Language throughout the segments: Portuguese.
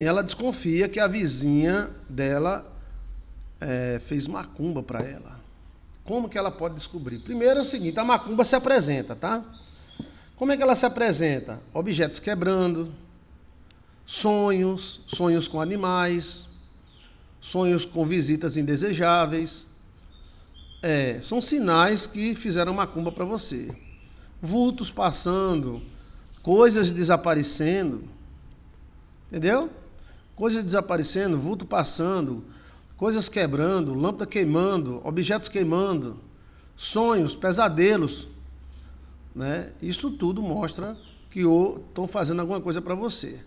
ela desconfia que a vizinha dela é, fez macumba para ela. Como que ela pode descobrir? Primeiro é o seguinte, a macumba se apresenta, tá? Como é que ela se apresenta? Objetos quebrando, sonhos, sonhos com animais, sonhos com visitas indesejáveis. É, são sinais que fizeram macumba para você. Vultos passando, coisas desaparecendo. Entendeu? coisas desaparecendo, vulto passando, coisas quebrando, lâmpada queimando, objetos queimando, sonhos, pesadelos. Né? Isso tudo mostra que eu estou fazendo alguma coisa para você.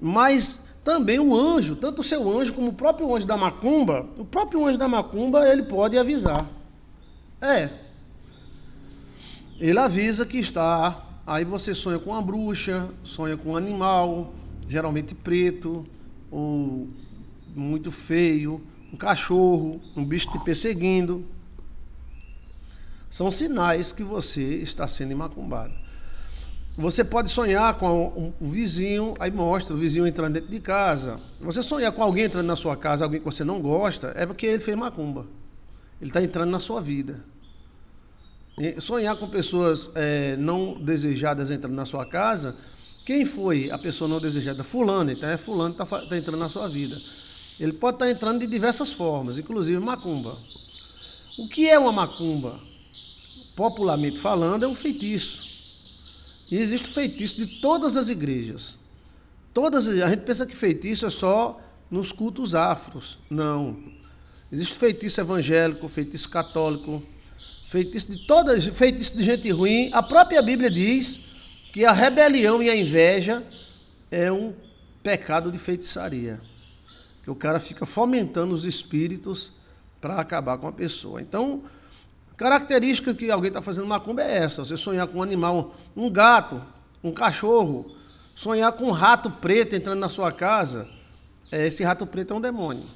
Mas também o anjo, tanto o seu anjo como o próprio anjo da macumba, o próprio anjo da macumba, ele pode avisar. É. Ele avisa que está. Aí você sonha com uma bruxa, sonha com um animal, geralmente preto, ou muito feio, um cachorro, um bicho te perseguindo. São sinais que você está sendo macumbado. Você pode sonhar com o vizinho, aí mostra o vizinho entrando dentro de casa. Você sonhar com alguém entrando na sua casa, alguém que você não gosta, é porque ele fez macumba. Ele está entrando na sua vida. E sonhar com pessoas é, não desejadas entrando na sua casa quem foi a pessoa não desejada? Fulano, então é fulano que está tá entrando na sua vida. Ele pode estar tá entrando de diversas formas, inclusive macumba. O que é uma macumba? Popularmente falando, é um feitiço. E existe feitiço de todas as igrejas. Todas a gente pensa que feitiço é só nos cultos afros. Não. Existe feitiço evangélico, feitiço católico, feitiço de todas, feitiço de gente ruim. A própria Bíblia diz que a rebelião e a inveja é um pecado de feitiçaria. Que o cara fica fomentando os espíritos para acabar com a pessoa. Então, a característica que alguém está fazendo macumba é essa: você sonhar com um animal, um gato, um cachorro, sonhar com um rato preto entrando na sua casa. É, esse rato preto é um demônio.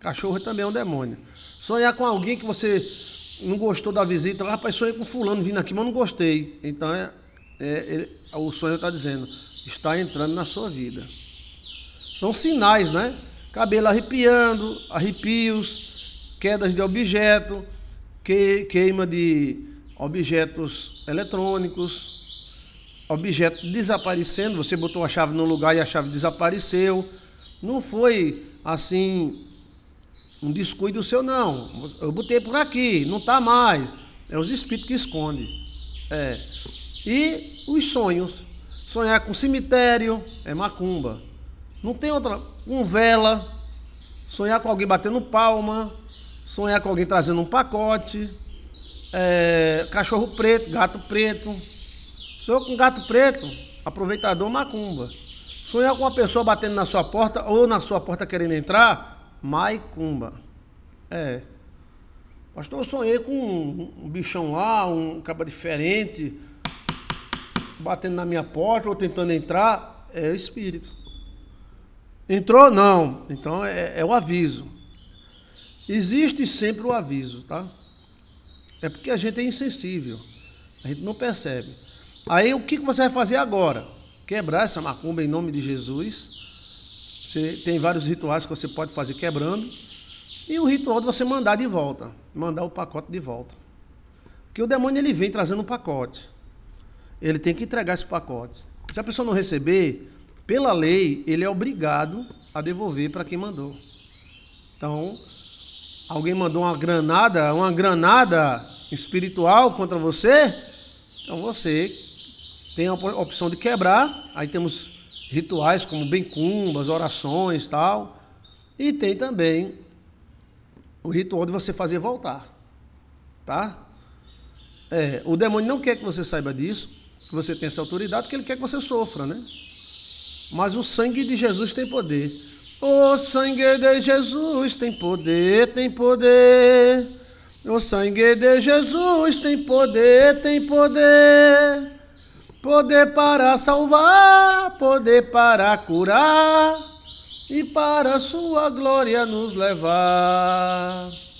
cachorro também é um demônio. Sonhar com alguém que você não gostou da visita, ah, rapaz, sonhei com fulano vindo aqui, mas não gostei. Então é é, ele, o sonho está dizendo, está entrando na sua vida. São sinais, né? Cabelo arrepiando, arrepios, quedas de objeto, que, queima de objetos eletrônicos, objeto desaparecendo, você botou a chave no lugar e a chave desapareceu. Não foi assim um descuido seu, não. Eu botei por aqui, não está mais. É os espíritos que escondem. É. E os sonhos. Sonhar com cemitério é macumba. Não tem outra. Com vela. Sonhar com alguém batendo palma. Sonhar com alguém trazendo um pacote. É, cachorro preto, gato preto. sonhar com gato preto, aproveitador macumba. Sonhar com uma pessoa batendo na sua porta ou na sua porta querendo entrar, macumba. É. Pastor, eu sonhei com um, um bichão lá, um caba diferente batendo na minha porta ou tentando entrar, é o espírito. Entrou? Não. Então é, é o aviso. Existe sempre o aviso, tá? É porque a gente é insensível. A gente não percebe. Aí o que você vai fazer agora? Quebrar essa macumba em nome de Jesus. Você tem vários rituais que você pode fazer quebrando. E o ritual de você mandar de volta, mandar o pacote de volta. Porque o demônio ele vem trazendo um pacote ele tem que entregar esses pacotes. Se a pessoa não receber, pela lei, ele é obrigado a devolver para quem mandou. Então, alguém mandou uma granada, uma granada espiritual contra você, então você tem a opção de quebrar. Aí temos rituais como bem-cumbas, orações, tal. E tem também o ritual de você fazer voltar, tá? É, o demônio não quer que você saiba disso, que você tem essa autoridade, que ele quer que você sofra, né? Mas o sangue de Jesus tem poder. O sangue de Jesus tem poder, tem poder. O sangue de Jesus tem poder, tem poder. Poder para salvar, poder para curar e para sua glória nos levar.